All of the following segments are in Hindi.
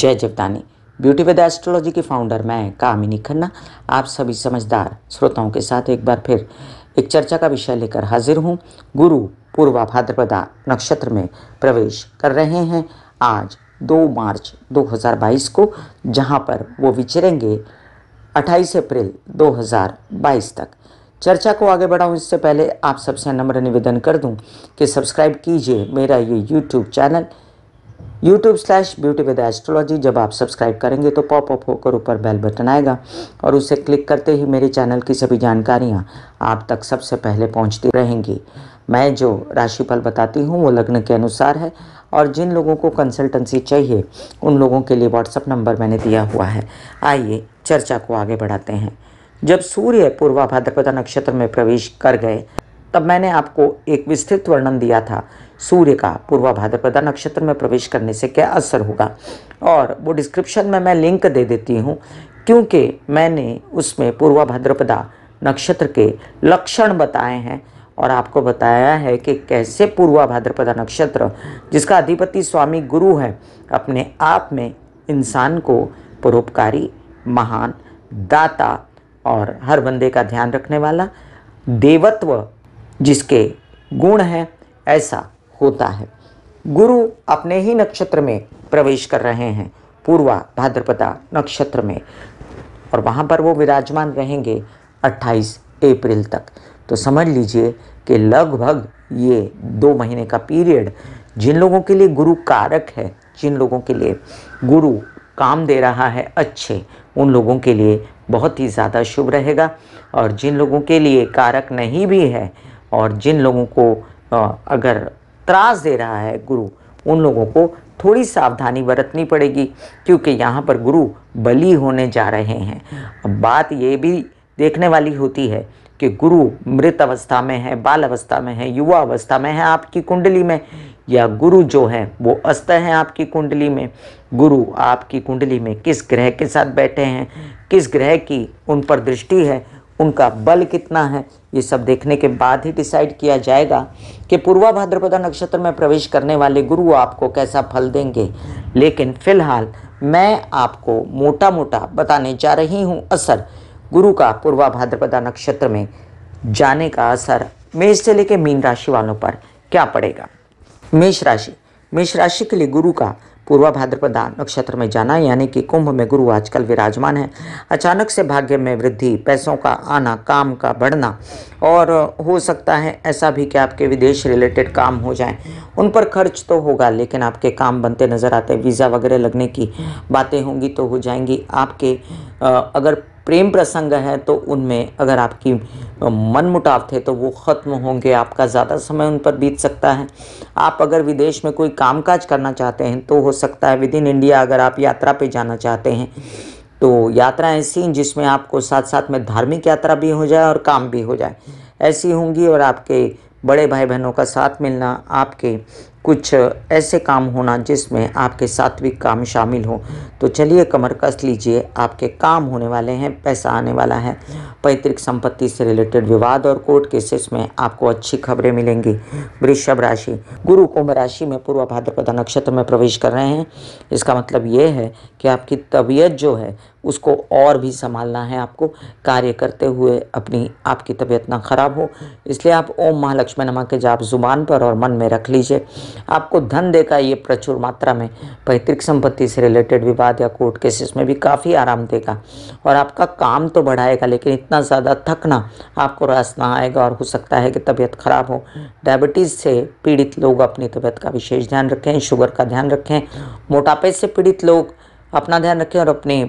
जय जगदानी ब्यूटी विद एस्ट्रोलॉजी के फाउंडर मैं कामिनी खन्ना आप सभी समझदार श्रोताओं के साथ एक बार फिर एक चर्चा का विषय लेकर हाजिर हूँ गुरु पूर्वा भाद्रपदा नक्षत्र में प्रवेश कर रहे हैं आज 2 मार्च 2022 को जहाँ पर वो विचरेंगे 28 अप्रैल 2022 तक चर्चा को आगे बढ़ाऊँ इससे पहले आप सबसे नम्र निवेदन कर दूँ कि सब्सक्राइब कीजिए मेरा ये YouTube channel YouTube slash beauty with astrology जब आप सब्सक्राइब करेंगे तो पॉप अप होकर ऊपर बेल बटन आएगा और उसे क्लिक करते ही मेरे चैनल की सभी जानकारियाँ आप तक सबसे पहले पहुँचती रहेंगी मैं जो राशिफल बताती हूँ वो लग्न के अनुसार है और जिन लोगों को कंसल्टेंसी चाहिए उन लोगों के लिए व्हाट्सअप नंबर मैंने दिया हुआ है आइए चर्चा को आगे बढ़ाते हैं जब सूर्य पूर्वा भाद्रपदा नक्षत्र में प्रवेश कर गए तब मैंने आपको एक विस्तृत वर्णन दिया था सूर्य का पूर्वा भाद्रपदा नक्षत्र में प्रवेश करने से क्या असर होगा और वो डिस्क्रिप्शन में मैं लिंक दे देती हूँ क्योंकि मैंने उसमें पूर्वा भाद्रपदा नक्षत्र के लक्षण बताए हैं और आपको बताया है कि कैसे पूर्वा भाद्रपदा नक्षत्र जिसका अधिपति स्वामी गुरु है अपने आप में इंसान को परोपकारी महान दाता और हर बंदे का ध्यान रखने वाला देवत्व जिसके गुण हैं ऐसा होता है गुरु अपने ही नक्षत्र में प्रवेश कर रहे हैं पूर्वा भाद्रपदा नक्षत्र में और वहाँ पर वो विराजमान रहेंगे 28 अप्रैल तक तो समझ लीजिए कि लगभग ये दो महीने का पीरियड जिन लोगों के लिए गुरु कारक है जिन लोगों के लिए गुरु काम दे रहा है अच्छे उन लोगों के लिए बहुत ही ज़्यादा शुभ रहेगा और जिन लोगों के लिए कारक नहीं भी है और जिन लोगों को अगर त्रास दे रहा है गुरु उन लोगों को थोड़ी सावधानी बरतनी पड़ेगी क्योंकि यहाँ पर गुरु बली होने जा रहे हैं अब बात ये भी देखने वाली होती है कि गुरु मृत अवस्था में है बाल अवस्था में है युवा अवस्था में है आपकी कुंडली में या गुरु जो है वो अस्त है आपकी कुंडली में गुरु आपकी कुंडली में किस ग्रह के साथ बैठे हैं किस ग्रह की उन पर दृष्टि है उनका बल कितना है ये सब देखने के बाद ही डिसाइड किया जाएगा कि पूर्वा भाद्रपदा नक्षत्र में प्रवेश करने वाले गुरु आपको कैसा फल देंगे लेकिन फिलहाल मैं आपको मोटा मोटा बताने जा रही हूँ असर गुरु का पूर्वा भाद्रपदा नक्षत्र में जाने का असर मेष से लेकर मीन राशि वालों पर क्या पड़ेगा मेष राशि मेष राशि के लिए गुरु का पूर्वा भाद्रपदा नक्षत्र में जाना यानी कि कुंभ में गुरु आजकल विराजमान है अचानक से भाग्य में वृद्धि पैसों का आना काम का बढ़ना और हो सकता है ऐसा भी कि आपके विदेश रिलेटेड काम हो जाएं उन पर खर्च तो होगा लेकिन आपके काम बनते नज़र आते वीज़ा वगैरह लगने की बातें होंगी तो हो जाएंगी आपके अगर प्रेम प्रसंग हैं तो उनमें अगर आपकी मन मुटाव थे तो वो ख़त्म होंगे आपका ज़्यादा समय उन पर बीत सकता है आप अगर विदेश में कोई कामकाज करना चाहते हैं तो हो सकता है विद इन इंडिया अगर आप यात्रा पे जाना चाहते हैं तो यात्रा ऐसी जिसमें आपको साथ साथ में धार्मिक यात्रा भी हो जाए और काम भी हो जाए ऐसी होंगी और आपके बड़े भाई बहनों का साथ मिलना आपके कुछ ऐसे काम होना जिसमें आपके सात्विक काम शामिल हो तो चलिए कमर कस लीजिए आपके काम होने वाले हैं पैसा आने वाला है पैतृक संपत्ति से रिलेटेड विवाद और कोर्ट केसेस में आपको अच्छी खबरें मिलेंगी वृषभ राशि गुरु कुंभ राशि में पूर्व भाद्रपदा नक्षत्र में प्रवेश कर रहे हैं इसका मतलब ये है कि आपकी तबीयत जो है उसको और भी संभालना है आपको कार्य करते हुए अपनी आपकी तबीयत ना खराब हो इसलिए आप ओम महालक्ष्मी नमा के जाप जुबान पर और मन में रख लीजिए आपको धन देगा ये प्रचुर मात्रा में पैतृक संपत्ति से रिलेटेड विवाद या कोर्ट केसेस में भी काफ़ी आराम देगा और आपका काम तो बढ़ाएगा लेकिन इतना ज़्यादा थकना आपको रास ना आएगा और हो सकता है कि तबीयत खराब हो डायबिटीज़ से पीड़ित लोग अपनी तबीयत का विशेष ध्यान रखें शुगर का ध्यान रखें मोटापे से पीड़ित लोग अपना ध्यान रखें और अपने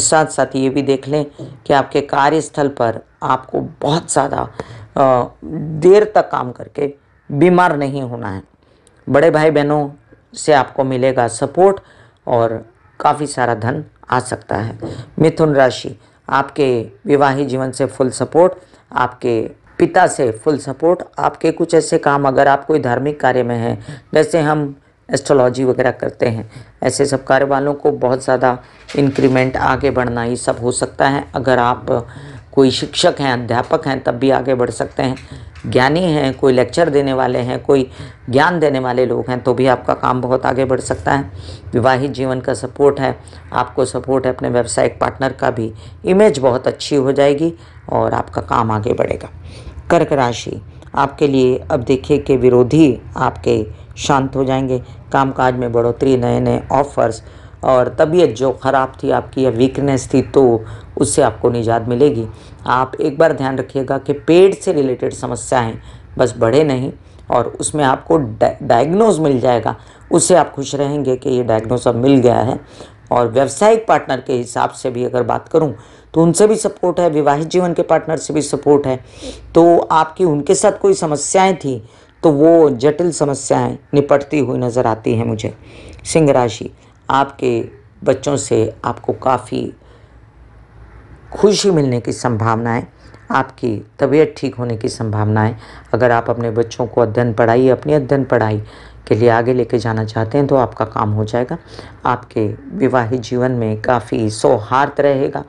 साथ साथ ये भी देख लें कि आपके कार्यस्थल पर आपको बहुत ज़्यादा देर तक काम करके बीमार नहीं होना है बड़े भाई बहनों से आपको मिलेगा सपोर्ट और काफ़ी सारा धन आ सकता है मिथुन राशि आपके विवाही जीवन से फुल सपोर्ट आपके पिता से फुल सपोर्ट आपके कुछ ऐसे काम अगर आप कोई धार्मिक कार्य में हैं जैसे हम एस्ट्रोलॉजी वगैरह करते हैं ऐसे सब कार्य वालों को बहुत ज़्यादा इंक्रीमेंट आगे बढ़ना ये सब हो सकता है अगर आप कोई शिक्षक हैं अध्यापक हैं तब भी आगे बढ़ सकते हैं ज्ञानी हैं कोई लेक्चर देने वाले हैं कोई ज्ञान देने वाले लोग हैं तो भी आपका काम बहुत आगे बढ़ सकता है विवाहित जीवन का सपोर्ट है आपको सपोर्ट है अपने व्यावसायिक पार्टनर का भी इमेज बहुत अच्छी हो जाएगी और आपका काम आगे बढ़ेगा कर्क राशि आपके लिए अब देखिए कि विरोधी आपके शांत हो जाएंगे कामकाज में बढ़ोतरी नए नए ऑफर्स और तबीयत जो ख़राब थी आपकी या वीकनेस थी तो उससे आपको निजात मिलेगी आप एक बार ध्यान रखिएगा कि पेट से रिलेटेड समस्याएं बस बढ़े नहीं और उसमें आपको डायग्नोज मिल जाएगा उससे आप खुश रहेंगे कि ये डायग्नोज अब मिल गया है और व्यावसायिक पार्टनर के हिसाब से भी अगर बात करूं तो उनसे भी सपोर्ट है विवाहित जीवन के पार्टनर से भी सपोर्ट है तो आपकी उनके साथ कोई समस्याएं थी तो वो जटिल समस्याएं निपटती हुई नज़र आती हैं मुझे सिंह राशि आपके बच्चों से आपको काफ़ी खुशी मिलने की संभावना है आपकी तबीयत ठीक होने की संभावना है अगर आप अपने बच्चों को अध्ययन पढ़ाई अपनी अध्ययन पढ़ाई के लिए आगे लेके जाना चाहते हैं तो आपका काम हो जाएगा आपके विवाहित जीवन में काफ़ी सौहार्द रहेगा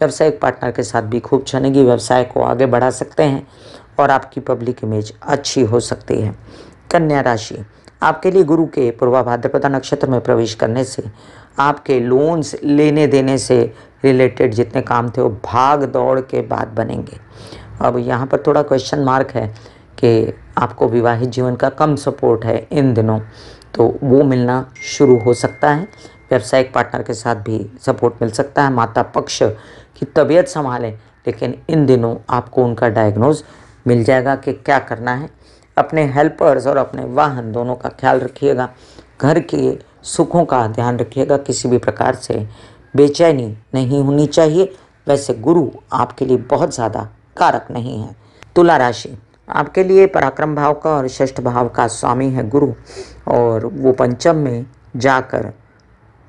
व्यवसायिक पार्टनर के साथ भी खूब छनेगी व्यवसाय को आगे बढ़ा सकते हैं और आपकी पब्लिक इमेज अच्छी हो सकती है कन्या राशि आपके लिए गुरु के पूर्वा भाद्रपदा नक्षत्र में प्रवेश करने से आपके लोन्स लेने देने से रिलेटेड जितने काम थे वो भाग दौड़ के बाद बनेंगे अब यहाँ पर थोड़ा क्वेश्चन मार्क है कि आपको विवाहित जीवन का कम सपोर्ट है इन दिनों तो वो मिलना शुरू हो सकता है व्यावसायिक पार्टनर के साथ भी सपोर्ट मिल सकता है माता पक्ष की तबीयत संभालें लेकिन इन दिनों आपको उनका डायग्नोज मिल जाएगा कि क्या करना है अपने हेल्पर्स और अपने वाहन दोनों का ख्याल रखिएगा घर के सुखों का ध्यान रखिएगा किसी भी प्रकार से बेचैनी नहीं होनी चाहिए वैसे गुरु आपके लिए बहुत ज़्यादा कारक नहीं है तुला राशि आपके लिए पराक्रम भाव का और श्रेष्ठ भाव का स्वामी है गुरु और वो पंचम में जाकर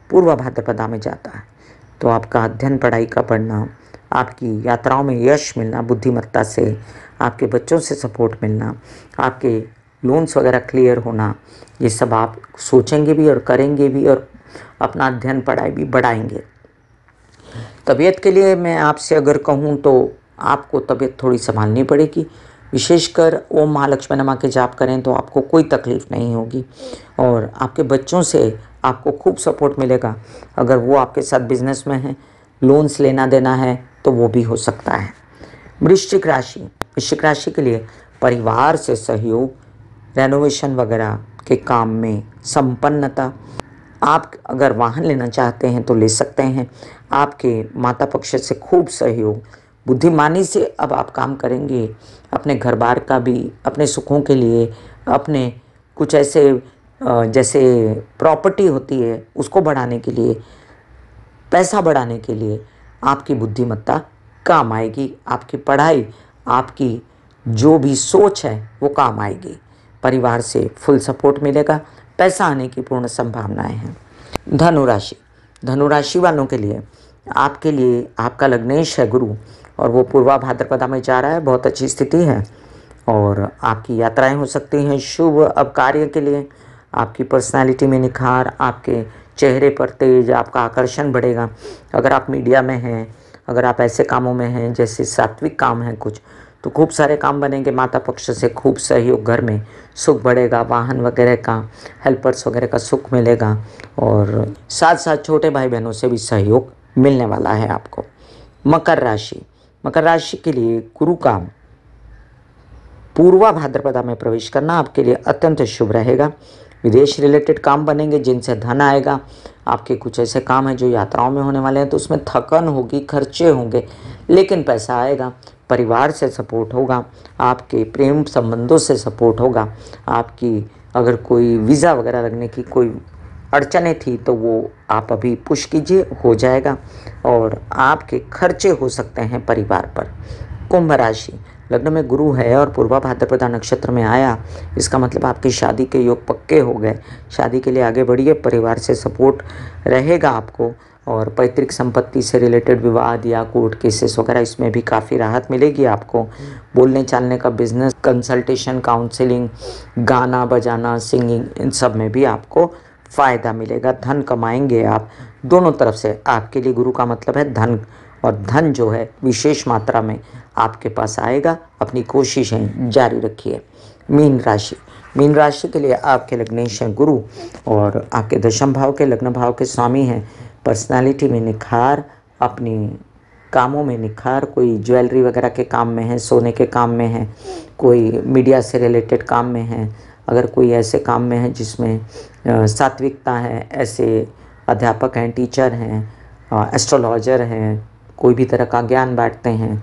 पूर्व भाद्रपदा में जाता है तो आपका अध्ययन पढ़ाई का पढ़ना आपकी यात्राओं में यश मिलना बुद्धिमत्ता से आपके बच्चों से सपोर्ट मिलना आपके लोन्स वगैरह क्लियर होना ये सब आप सोचेंगे भी और करेंगे भी और अपना अध्ययन पढ़ाई भी बढ़ाएंगे तबीयत के लिए मैं आपसे अगर कहूँ तो आपको तबीयत थोड़ी संभालनी पड़ेगी विशेषकर ओम महालक्ष्मी नमा के जाप करें तो आपको कोई तकलीफ़ नहीं होगी और आपके बच्चों से आपको खूब सपोर्ट मिलेगा अगर वो आपके साथ बिजनेस में हैं लोन्स लेना देना है तो वो भी हो सकता है वृश्चिक राशि वृश्चिक राशि के लिए परिवार से सहयोग रेनोवेशन वगैरह के काम में संपन्नता आप अगर वाहन लेना चाहते हैं तो ले सकते हैं आपके माता पक्ष से खूब सहयोग बुद्धिमानी से अब आप काम करेंगे अपने घर बार का भी अपने सुखों के लिए अपने कुछ ऐसे जैसे प्रॉपर्टी होती है उसको बढ़ाने के लिए पैसा बढ़ाने के लिए आपकी बुद्धिमत्ता काम आएगी आपकी पढ़ाई आपकी जो भी सोच है वो काम आएगी परिवार से फुल सपोर्ट मिलेगा पैसा आने की पूर्ण संभावनाएं हैं धनुराशि धनुराशि वालों के लिए आपके लिए आपका लग्नेश है गुरु और वो पूर्वा भाद्रपदा में जा रहा है बहुत अच्छी स्थिति है और आपकी यात्राएं हो सकती हैं शुभ अब कार्य के लिए आपकी पर्सनालिटी में निखार आपके चेहरे पर तेज आपका आकर्षण बढ़ेगा अगर आप मीडिया में हैं अगर आप ऐसे कामों में हैं जैसे सात्विक काम हैं कुछ तो खूब सारे काम बनेंगे माता पक्ष से खूब सहयोग घर में सुख बढ़ेगा वाहन वगैरह का हेल्पर्स वगैरह का सुख मिलेगा और साथ साथ छोटे भाई बहनों से भी सहयोग मिलने वाला है आपको मकर राशि मकर राशि के लिए गुरु का पूर्वा भाद्रपदा में प्रवेश करना आपके लिए अत्यंत शुभ रहेगा विदेश रिलेटेड काम बनेंगे जिनसे धन आएगा आपके कुछ ऐसे काम हैं जो यात्राओं में होने वाले हैं तो उसमें थकन होगी खर्चे होंगे लेकिन पैसा आएगा परिवार से सपोर्ट होगा आपके प्रेम संबंधों से सपोर्ट होगा आपकी अगर कोई वीज़ा वगैरह लगने की कोई अड़चने थी तो वो आप अभी पुश कीजिए हो जाएगा और आपके खर्चे हो सकते हैं परिवार पर कुंभ राशि लग्न में गुरु है और पूर्वा भाद्रपदा नक्षत्र में आया इसका मतलब आपकी शादी के योग पक्के हो गए शादी के लिए आगे बढ़िए परिवार से सपोर्ट रहेगा आपको और पैतृक संपत्ति से रिलेटेड विवाद या कोर्ट केसेस वगैरह इसमें भी काफ़ी राहत मिलेगी आपको बोलने चालने का बिजनेस कंसल्टेशन काउंसलिंग गाना बजाना सिंगिंग इन सब में भी आपको फ़ायदा मिलेगा धन कमाएंगे आप दोनों तरफ से आपके लिए गुरु का मतलब है धन और धन जो है विशेष मात्रा में आपके पास आएगा अपनी कोशिशें जारी रखिए मीन राशि मीन राशि के लिए आपके लग्नेश हैं गुरु और आपके दशम भाव के लग्न भाव के स्वामी हैं पर्सनालिटी में निखार अपनी कामों में निखार कोई ज्वेलरी वगैरह के काम में है सोने के काम में है कोई मीडिया से रिलेटेड काम में है अगर कोई ऐसे काम में है जिसमें सात्विकता है ऐसे अध्यापक हैं टीचर हैं एस्ट्रोलॉजर हैं कोई भी तरह का ज्ञान बांटते हैं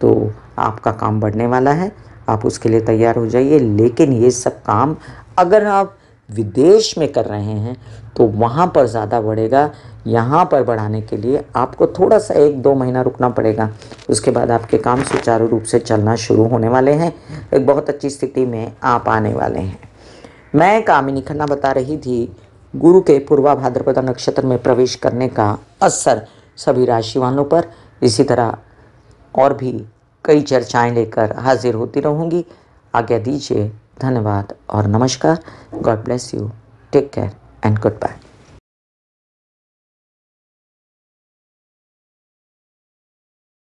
तो आपका काम बढ़ने वाला है आप उसके लिए तैयार हो जाइए लेकिन ये सब काम अगर आप विदेश में कर रहे हैं तो वहाँ पर ज़्यादा बढ़ेगा यहाँ पर बढ़ाने के लिए आपको थोड़ा सा एक दो महीना रुकना पड़ेगा उसके बाद आपके काम सुचारू रूप से चलना शुरू होने वाले हैं एक बहुत अच्छी स्थिति में आप आने वाले हैं मैं कामिनी खन्ना बता रही थी गुरु के पूर्वा भाद्रपदा नक्षत्र में प्रवेश करने का असर सभी राशि वालों पर इसी तरह और भी कई चर्चाएं लेकर हाजिर होती रहूँगी आज्ञा दीजिए धन्यवाद और नमस्कार God bless you take care and good bye